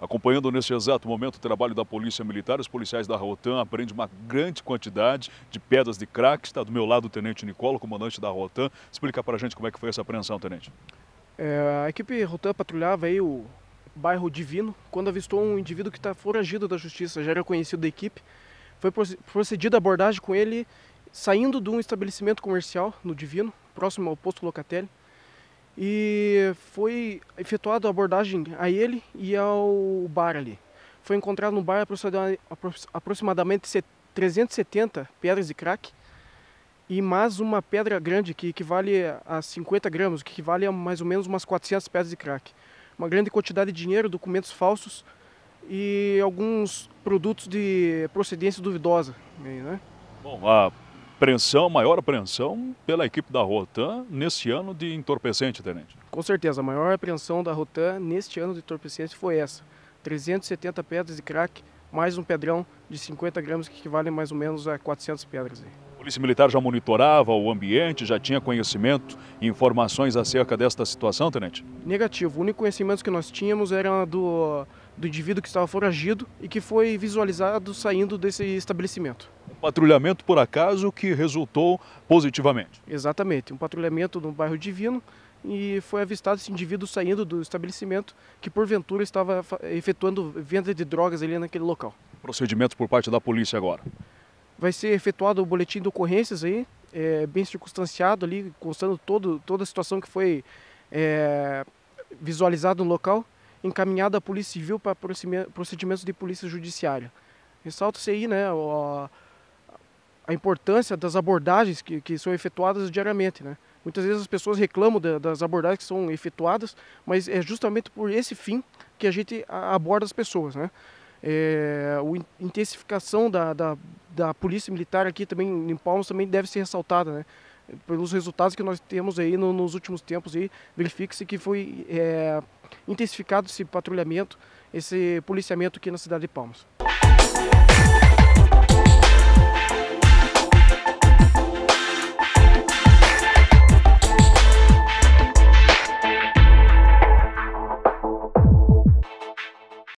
Acompanhando neste exato momento o trabalho da Polícia Militar, os policiais da Rotan aprendem uma grande quantidade de pedras de crack. Está do meu lado o Tenente Nicola, comandante da Rotan. Explica para a gente como é que foi essa apreensão, Tenente. É, a equipe Rotan patrulhava aí o bairro Divino quando avistou um indivíduo que está foragido da justiça, já era conhecido da equipe. Foi procedida a abordagem com ele saindo de um estabelecimento comercial no Divino, próximo ao posto Locatelli e foi efetuada a abordagem a ele e ao bar ali. Foi encontrado no bar aproximadamente 370 pedras de crack e mais uma pedra grande que equivale a 50 gramas, que equivale a mais ou menos umas 400 pedras de crack. Uma grande quantidade de dinheiro, documentos falsos e alguns produtos de procedência duvidosa. Né? Bom, a apreensão, maior apreensão pela equipe da Rotan neste ano de entorpecente, Tenente. Com certeza, a maior apreensão da Rotan neste ano de entorpecente foi essa. 370 pedras de crack, mais um pedrão de 50 gramas, que equivale mais ou menos a 400 pedras. A Polícia Militar já monitorava o ambiente, já tinha conhecimento e informações acerca desta situação, Tenente? Negativo. O único conhecimento que nós tínhamos era do, do indivíduo que estava foragido e que foi visualizado saindo desse estabelecimento patrulhamento, por acaso, que resultou positivamente. Exatamente, um patrulhamento no bairro Divino e foi avistado esse indivíduo saindo do estabelecimento que porventura estava efetuando venda de drogas ali naquele local. Procedimento por parte da polícia agora. Vai ser efetuado o boletim de ocorrências aí, é, bem circunstanciado ali, constando todo, toda a situação que foi é, visualizada no local, encaminhada à Polícia Civil para procedimentos de Polícia Judiciária. Ressalta-se aí, né, o, a importância das abordagens que, que são efetuadas diariamente, né? Muitas vezes as pessoas reclamam da, das abordagens que são efetuadas, mas é justamente por esse fim que a gente aborda as pessoas, né? É, a intensificação da, da, da, polícia militar aqui também em Palmas também deve ser ressaltada, né? Pelos resultados que nós temos aí no, nos últimos tempos aí, verifique-se que foi é, intensificado esse patrulhamento, esse policiamento aqui na cidade de Palmas.